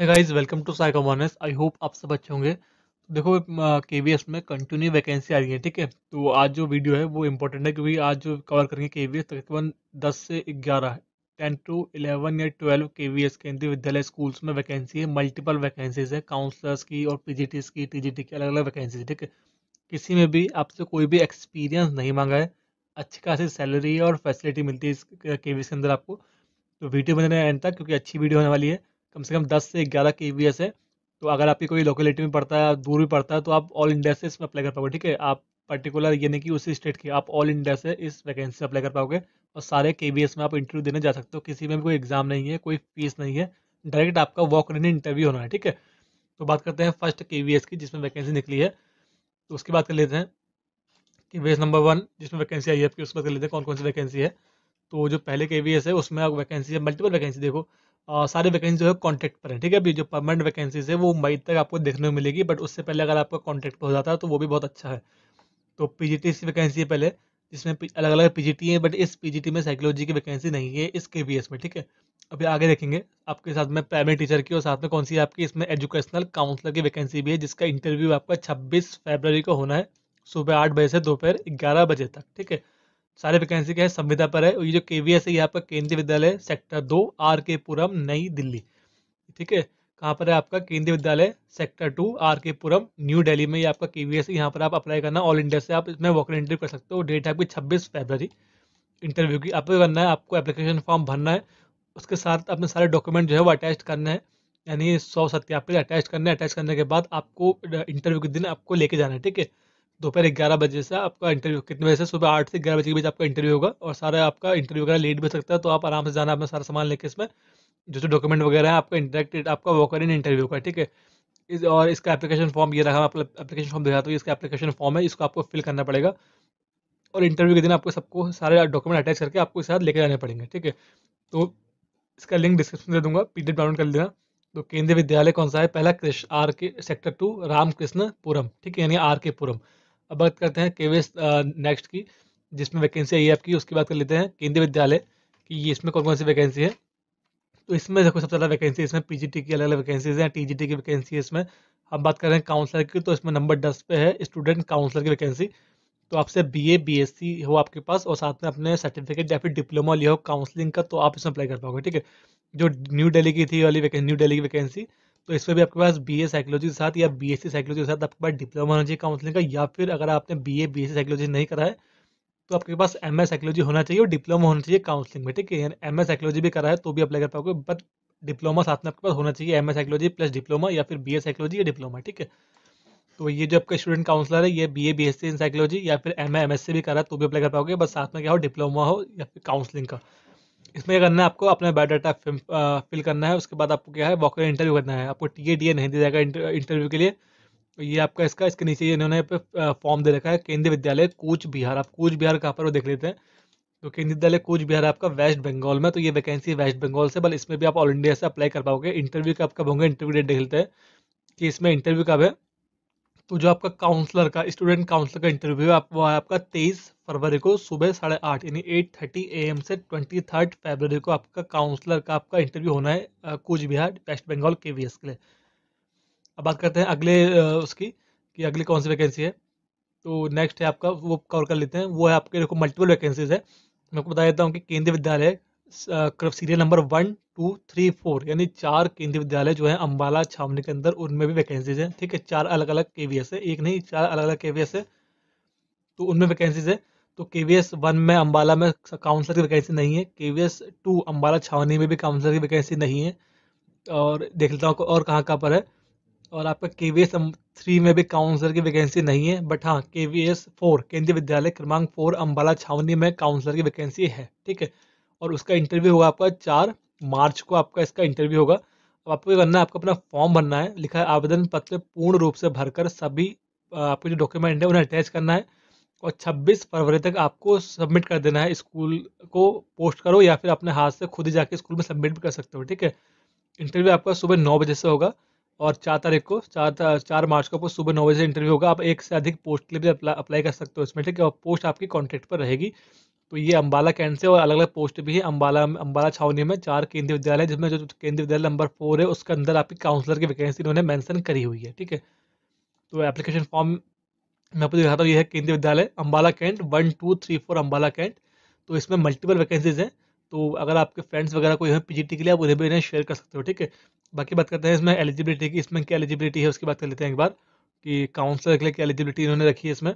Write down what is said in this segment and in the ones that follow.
guys welcome to साइकोमोनस I hope आप सब अच्छे होंगे तो देखो के वी एस में कंटिन्यू वैकेंसी आ रही है ठीक है तो आज जो वीडियो है वो इम्पोर्टेंट है क्योंकि आज जो कवर करेंगे के वी एस तकरीबन दस से ग्यारह टेन टू इलेवन या twelve K V S Kendriya Vidyalaya schools में वैकेंसी है मल्टीपल वैकेंसीज है काउंसलर्स की और पी जी की टी टी की अलग अलग वैकेंसी ठीक है किसी में भी आपसे कोई भी एक्सपीरियंस नहीं मांगा है अच्छी खासी सैलरी और फैसिलिटी मिलती है इस के वी एस के अंदर आपको तो वीडियो बनाने एंड तक क्योंकि अच्छी वीडियो होने वाली है कम से कम दस से ग्यारह के ई है तो अगर आपकी कोई लोकेलिटी में पड़ता है दूर भी पड़ता है तो आप ऑल इंडिया से इसमें अप्लाई कर पाओगे ठीक है आप पर्टिकुलर ये नहीं कि उसी स्टेट की आप ऑल इंडिया से इस वैकेंसी से अप्लाई कर पाओगे और सारे के में आप इंटरव्यू देने जा सकते हो किसी में भी कोई एग्जाम नहीं है कोई फीस नहीं है डायरेक्ट आपका वॉक इन इंटरव्यू होना है ठीक है तो बात करते हैं फर्स्ट के की जिसमें वैकेंसी निकली है तो उसकी बात कर लेते हैं कि वेज नंबर वन जिसमें वैकेंसी आई है आपकी उस बात कर लेते हैं कौन कौन सी वैकेंसी है तो जो पहले के है उसमें वैकेंसी है मल्टीपल वैकेंसी देखो आ, सारी वैकेंसी जो है कॉन्ट्रैक्ट पर है ठीक है अभी जो परमानेंट वैकेंसीज है वो मई तक आपको देखने को मिलेगी बट उससे पहले अगर आपका कॉन्ट्रैक्ट हो जाता है तो वो भी बहुत अच्छा है तो पी जी टी वैकेंसी है पहले जिसमें अलग अलग पी जी है बट इस पी में साइकोलॉजी की वैकेंसी नहीं है इस के में ठीक है अभी आगे देखेंगे आपके साथ में प्राइवेट टीचर की और साथ में कौन सी आपकी इसमें एजुकेशनल काउंसलर की वैकेंसी भी है जिसका इंटरव्यू आपका छब्बीस फेबररी को होना है सुबह आठ बजे से दोपहर ग्यारह बजे तक ठीक है सारे वैकेंसी क्या है संविदा पर है और ये जो के है यहाँ पर केंद्रीय विद्यालय सेक्टर दो आर के पुरम नई दिल्ली ठीक है कहाँ पर है आपका केंद्रीय विद्यालय सेक्टर टू आर के पुरम न्यू दिल्ली में ये आपका के वी एस यहाँ पर आप अप्लाई करना ऑल इंडिया से आप इसमें वॉकर इंटरव्यू कर सकते हो डेट है आपकी छब्बीस फरवरी इंटरव्यू की आपको करना है आपको एप्लीकेशन फॉर्म भरना है उसके साथ अपने सारे डॉक्यूमेंट जो है वो अटैच करना है यानी सौ सत्यापित अटैच करना है अटैच करने के बाद आपको इंटरव्यू के दिन आपको लेके जाना है ठीक है दोपहर ग्यारह बजे से आपका इंटरव्यू कितने बजे से सुबह आठ से ग्यारह बजे के बीच आपका इंटरव्यू होगा और सारा आपका इंटरव्यू वगैरह लेट भी सकता है तो आप आराम से जाना अपना सारा सामान लेके इसमें जो जो डॉक्यूमेंट वगैरह है आपका इंटरेक्ट आपका वॉकर इन इंटरव्यू का ठीक है इस और इसका एप्लीकेशन फॉर्म ये रहा मैं एप्लीकेशन फॉर्म दिखाता हूँ इसका एप्लीकेशन फॉर्म है इसको आपको फिल करना पड़ेगा और इंटरव्यू के दिन आपको सबको सारे डॉक्यूमेंट अटैच करके आपको साथ लेके जाने पड़ेंगे ठीक है तो इसका लिंक डिस्क्रिप्शन दे दूंगा पी डाउनलोड कर लेना तो केंद्रीय विद्यालय कौन सा है पहला आर के सेक्टर टू रामकृष्ण पुरम ठीक है यानी आर के पुरम अब बात करते हैं के नेक्स्ट की जिसमें वैकेंसी आई है आपकी उसकी बात कर लेते हैं केंद्रीय विद्यालय कि ये इसमें कौन कौन सी वैकेंसी है तो इसमें देखो सबसे ज़्यादा वैकेंसी इसमें पीजीटी की अलग अलग वैकेंसीज हैं टीजीटी की वैकेंसी है इसमें हम बात कर रहे हैं काउंसलर की तो इसमें नंबर दस पे है स्टूडेंट काउंसलर की वैकेंसी तो आपसे बीए बीएससी हो आपके पास और साथ में अपने सर्टिफिकेट या फिर डिप्लोमा लिया हो काउंसलिंग का तो आप इसमें अप्लाई कर पाओगे ठीक है जो न्यू दिल्ली की थी वाली न्यू दिल्ली की वैकेंसी तो इसमें भी आपके पास बी ए साइकोलॉजी के साथ या बी एस सी साइकोलॉजी के साथ आपके पास डिप्लोमा होना चाहिए काउंसलिंग का या फिर अगर आपने B A B S C psychology नहीं करा है तो आपके पास एम एस साइकोलॉजी होना चाहिए और डिप्लोमा होना चाहिए काउंसलिंग में ठीक है यानी एम एस साइकोलॉजी भी करा है तो भी अप्लाई कर पाओगे बट डिप्लोमा साथ में आपके पास होना चाहिए M S psychology plus diploma या फिर बी ए साइकोलॉजी या डिप्लोमा ठीक है तो ये जो आपका स्टूडेंट काउंसलर है ये B A B S C in psychology या फिर M A M S C भी करा तो भी अप्लाई कर पाओगे बस साथ में क्या हो डिप्लोमा हो या फिर काउंसलिंग का इसमें क्या करना है आपको अपना बायोडाटा फिल करना है उसके बाद आपको क्या है वॉकर इंटरव्यू करना है आपको टी ए डी ए नहीं दिया जाएगा इंटरव्यू के लिए तो ये आपका इसका इसके नीचे इन्होंने फॉर्म दे रखा है केंद्रीय विद्यालय कूच बिहार आप कूच बिहार कहाँ पर वो देख लेते हैं तो केंद्रीय विद्यालय कूच बिहार आपका वेस्ट बंगाल में तो ये वैकेंसी वेस्ट बंगाल से बल इसमें भी आप ऑल इंडिया से अप्लाई कर पाओगे इंटरव्यू का कब होंगे इंटरव्यू डेट देख लेते हैं कि इसमें इंटरव्यू कब है तो जो आपका काउंसलर का स्टूडेंट काउंसलर का इंटरव्यू है वो है आपका तेईस फरवरी को सुबह साढ़े आठ यानी एट थर्टी ए एम से ट्वेंटी थर्ड फेबररी को आपका काउंसलर का आपका इंटरव्यू होना है कूच बिहार वेस्ट बंगाल के वी एस के लिए अब बात करते हैं अगले उसकी कि अगली कौन सी वैकेंसी है तो नेक्स्ट है आपका वो कवर कर लेते हैं वो है आपके देखो मल्टीपल वैकेंसीज है मैं आपको बता देता हूँ कि Kendriya Vidyalaya serial number one two three four यानी चार केंद्रीय विद्यालय जो है अम्बाला छावनी के अंदर उनमें भी वैकेंसीज है ठीक है चार अलग अलग के वी एस है एक नहीं चार अलग अलग के वी एस है तो उनमें वैकेंसीज है तो के वी एस वन में अम्बाला में काउंसलर की वैकेंसी नहीं है के वी एस टू अम्बाला छावनी में भी काउंसलर की वैकेंसी नहीं है और देख लेता हूँ और कहाँ कहाँ पर है और आपका के वी एस थ्री में भी काउंसलर की वैकेंसी नहीं है बट हाँ के वी एस फोर केंद्रीय विद्यालय क्रमांक फोर अम्बाला छावनी में काउंसलर की वैकेंसी है ठीक है और उसका इंटरव्यू होगा आपका चार मार्च को आपका इसका इंटरव्यू होगा अब आपको ये करना है आपको अपना फॉर्म भरना है लिखा है आवेदन पत्र पूर्ण रूप से भरकर सभी आपके जो डॉक्यूमेंट है उन्हें अटैच करना है और 26 फरवरी तक आपको सबमिट कर देना है स्कूल को पोस्ट करो या फिर अपने हाथ से खुद ही जाके स्कूल में सबमिट भी कर सकते हो ठीक है इंटरव्यू आपका सुबह नौ बजे से होगा और चार तारीख को चार चार मार्च को आपको सुबह नौ बजे से इंटरव्यू होगा आप एक से अधिक पोस्ट के लिए भी अप्लाई कर सकते हो इसमें ठीक है और पोस्ट आपकी कॉन्ट्रैक्ट पर रहेगी तो ये अम्बाला कैंट से और अलग अलग पोस्ट भी है अम्बाला अम्बाला छावनी में चार केंद्रीय विद्यालय जिसमें जो केंद्रीय विद्यालय नंबर फोर है उसके अंदर आपकी काउंसलर की वैकेंसी इन्होंने मैंसन करी हुई है ठीक है तो एप्लीकेशन फॉर्म मैं आपको दिखाता हूँ ये है Kendriya Vidyalaya Ambala cantt one two three four Ambala cantt तो इसमें मल्टीपल वैकेंसीज हैं तो अगर आपके फ्रेंड्स वगैरह कोई है पी के लिए आप उन्हें भी इन्हें शेयर कर सकते हो ठीक है बाकी बात करते हैं इसमें एलिजिबिलिटी की इसमें क्या एलिजिबिलिटी है उसकी बात कर लेते हैं एक बार कि काउंसलर के लिए क्या एलिजिबिलिटी इन्होंने रखी है इसमें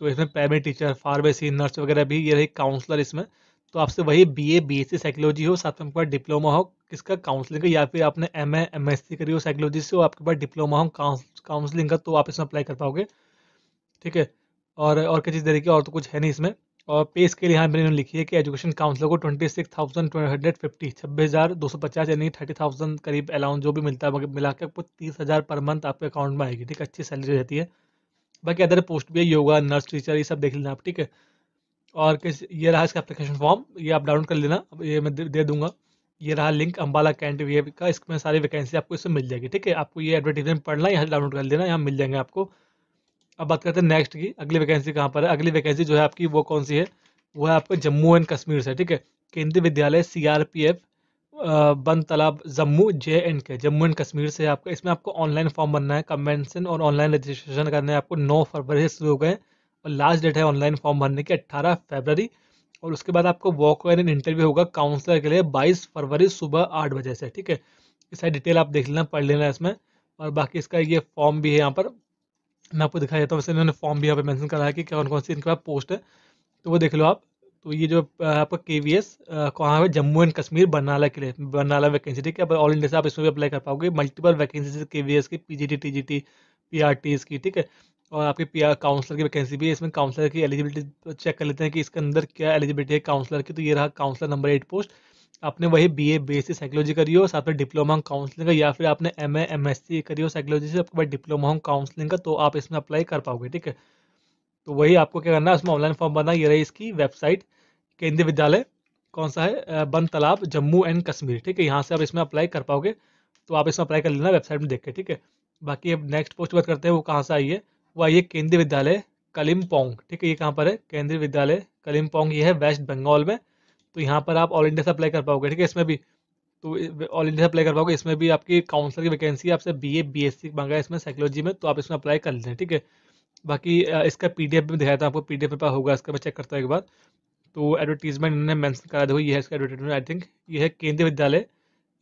तो इसमें प्राइमरी टीचर फार्मेसी नर्स वगैरह भी ये रही काउंसलर इसमें तो आपसे वही B A B S C psychology हो साथ में आपके पास डिप्लोमा हो किसका काउंसलिंग का या फिर आपने M A M S C करी हो साइकोलॉजी से हो आपके पास डिप्लोमा हो काउंसलिंग का तो आप इसमें अप्लाई कर पाओगे ठीक है और और किसी तरीके और तो कुछ है नहीं इसमें और पे लिए यहाँ मैंने लिखी है कि एजुकेशन काउंसलर को twenty six thousand hundred fifty छब्बीस हज़ार दो सौ पचास यानी थर्टी थाउजेंड करीब अलाउंस जो भी मिलता है मिला के आपको तीस हज़ार पर मंथ आपके अकाउंट में आएगी ठीक है अच्छी सैलरी रहती है बाकी अदर पोस्ट भी है योगा नर्स टीचर ये सब देख लेना आप ठीक है और किस ये रहा इसका एप्लीकेशन फॉर्म ये आप डाउनलोड कर लेना ये मैं दे दूंगा ये रहा लिंक अम्बाला कैंट वी का इसमें सारी वैकेंसी आपको इसमें मिल जाएगी ठीक है आपको ये एडवर्टीजमेंट पढ़ना यहाँ डाउनलोड कर लेना यहाँ मिल जाएंगे आपको अब बात करते हैं नेक्स्ट की अगली वैकेंसी कहाँ पर है अगली वैकेंसी जो है आपकी वो कौन सी है वो है आपको जम्मू एंड कश्मीर से ठीक है केंद्रीय विद्यालय सी आर पी एफ बन तालाब जम्मू जे एंड के जम्मू एंड कश्मीर से आपका इसमें आपको ऑनलाइन फॉर्म भरना है कन्वेंशन और ऑनलाइन रजिस्ट्रेशन करना है आपको नौ फरवरी से शुरू हो गए और लास्ट डेट है ऑनलाइन फॉर्म भरने की अट्ठारह फरवरी और उसके बाद आपको वॉक इन इंटरव्यू होगा काउंसलर के लिए बाईस फरवरी सुबह आठ बजे से ठीक है इसका डिटेल आप देख लेना पढ़ लेना इसमें और बाकी इसका ये फॉर्म भी है यहाँ पर मैं आपको दिखाई देता हूँ वैसे इन्होंने फॉर्म भी यहाँ पर मैंशन करा है कि कौन कौन सी इनके पास पोस्ट है तो वो देख लो आप तो ये जो आपका के वी एस कहाँ है जम्मू एंड कश्मीर बरनाला के लिए बरनाला वैकेंसी ठीक है ऑल इंडिया से आप इसमें भी अप्लाई कर पाओगे multiple vacancy K V S की P G T T G T P R T की ठीक है और आपकी पी आर काउंसलर की वैकेंसी भी है इसमें काउंसलर की एलिजिबिलिटी चेक कर लेते हैं कि इसके अंदर क्या एलिजिबिलिटी है काउंसलर की तो ये रहा काउंसलर नंबर एट पोस्ट आपने वही बी ए बी साइकोलॉजी करी हो साथ में डिप्लोमा काउंसलिंग का या फिर आपने M A M S C करी हो साइकोलॉजी से आपके पास डिप्लोमा काउंसलिंग का तो आप इसमें अप्लाई कर पाओगे ठीक है तो वही आपको क्या करना है उसमें ऑनलाइन फॉर्म भरना ये रही इसकी वेबसाइट केंद्रीय विद्यालय कौन सा है बन तालाब जम्मू एंड कश्मीर ठीक है यहाँ से आप इसमें अप्लाई कर पाओगे तो आप इसमें अप्लाई कर लेना वेबसाइट में देख के ठीक है बाकी अब नेक्स्ट पोस्ट बात करते हैं वो कहाँ से आई है वो आई है केंद्रीय विद्यालय कलिम्पोंग ठीक है ये कहाँ पर है केंद्रीय विद्यालय कलिम्पोंग ये है वेस्ट बंगाल में तो यहाँ पर आप ऑल इंडिया से अप्लाई कर पाओगे ठीक है इसमें भी तो ऑल इंडिया से अप्लाई कर पाओगे इसमें भी आपकी काउंसलर की वैकेंसी आपसे B A B S C मांगा है इसमें साइकोलॉजी में तो आप इसमें अप्लाई कर लें ठीक है बाकी इसका पी डी एफ भी दिखाया था आपको पी डी एफ होगा इसका मैं चेक करता हूँ एक बार तो एडवर्टीजमेंट इन्होंने मैंसन करा देखो ये है इसका एडवर्टीजमेंट आई थिंक ये है केंद्रीय विद्यालय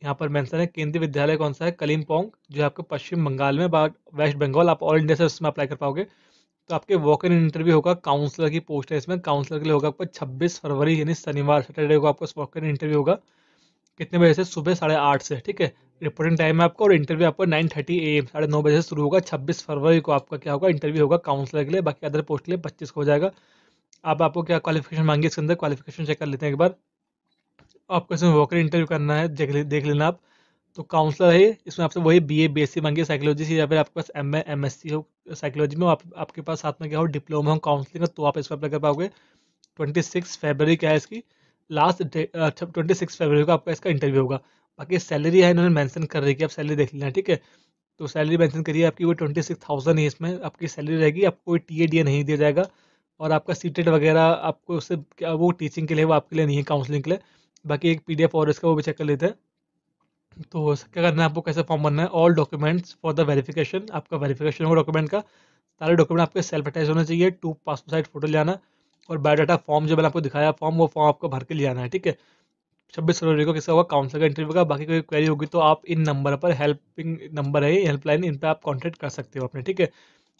यहाँ पर मैंसन है केंद्रीय विद्यालय कौन सा है कलीम पोंग जो है आपको पश्चिम बंगाल में वेस्ट बंगाल आप ऑल इंडिया से उसमें अप्लाई कर पाओगे तो आपके वॉक इन इंटरव्यू होगा काउंसलर की पोस्ट है इसमें काउंसलर के लिए होगा आपको छब्बीस फरवरी यानी शनिवार सैटरडे को आपका वॉक इन इंटरव्यू होगा कितने बजे से सुबह साढ़े आठ से ठीक है रिपोर्टिंग टाइम है आपका और इंटरव्यू आपका नाइन थर्टी एम साढ़े नौ बजे से शुरू होगा छब्बीस फरवरी को आपका क्या होगा इंटरव्यू होगा काउंसलर के लिए बाकी अदर पोस्ट के लिए पच्चीस को हो जाएगा आप आपको क्या क्वालिफिकेशन मांगे इसके अंदर क्वालिफिकेशन चेक कर लेते हैं एक बार आपको इसमें वॉकर इंटरव्यू करना है देख लेना आप तो काउंसलर है इसमें आपसे वही B A B S C मांगिए साइकोलॉजी से या फिर आपके पास एम एम एस सी हो साइकोलॉजी में आप, आपके पास साथ में क्या हो डिप्लोमा हो काउंसलिंग तो आप इस पर अप्लाई कर पाओगे ट्वेंटी सिक्स फेबर क्या है इसकी लास्ट ट्वेंटी सिक्स फेबर को आपका इसका इंटरव्यू होगा बाकी सैलरी है इन्होंने मेंशन कर रही है आप सैलरी देख लेना ठीक है तो सैलरी मेंशन करिए आपकी वो ट्वेंटी सिक्स थाउजेंड है इसमें आपकी सैलरी रहेगी आपको कोई टी ए डी ए नहीं दिया जाएगा और आपका सीटेट वगैरह आपको उससे क्या वो टीचिंग के लिए वो आपके लिए नहीं है काउंसलिंग के लिए बाकी एक पी डी एफ और इसका वो भी चेक कर लेते हैं तो क्या करना है आपको कैसे फॉर्म भरना है all documents for the verification आपका वेरीफिकेशन होगा डॉक्यूमेंट का सारे डॉक्यूमेंट आपके सेल्फ अटैच होना चाहिए टू पासपोर्ट साइज फोटो ले आना और बायोडाटा फॉर्म जो मैंने आपको दिखाया फॉर्म वो फॉर्म आपको भर के ले आना है ठीक है छब्बीस फरवरी को किसका होगा काउंसिल का इंटरव्यू होगा बाकी कोई क्वेरी होगी तो आप इन नंबर पर हेल्पिंग नंबर है हेल्पलाइन इन पर आप कॉन्टैक्ट कर सकते हो अपने ठीक है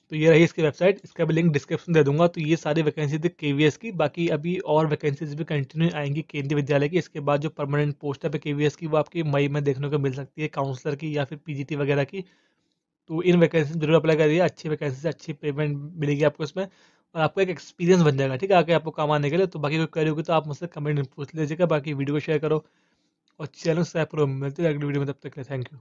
तो ये रही इसकी वेबसाइट इसका भी लिंक डिस्क्रिप्शन दे दूंगा तो ये सारी वैकेंसी थी के की बाकी अभी और वैकेंसीज भी कंटिन्यू आएंगी केंद्रीय विद्यालय की इसके बाद जो परमानेंट पोस्ट है के की वो आपकी मई में देखने को मिल सकती है काउंसलर की या फिर पीजीटी वगैरह की तो इन वैकेंसी जरूर अप्लाई करिए अच्छी वैकेंसी से अच्छी पेमेंट मिलेगी आपको इसमें और आपका एक एक्सपीरियंस बन जाएगा ठीक है आगे आपको काम आने के लिए तो बाकी कोई करी होगी तो आप मुझसे कमेंट में पूछ लीजिएगा बाकी वीडियो को शेयर करो और चैनल सब्सक्राइब करो मिलते हैं अगली वीडियो में तब तक के लिए थैंक यू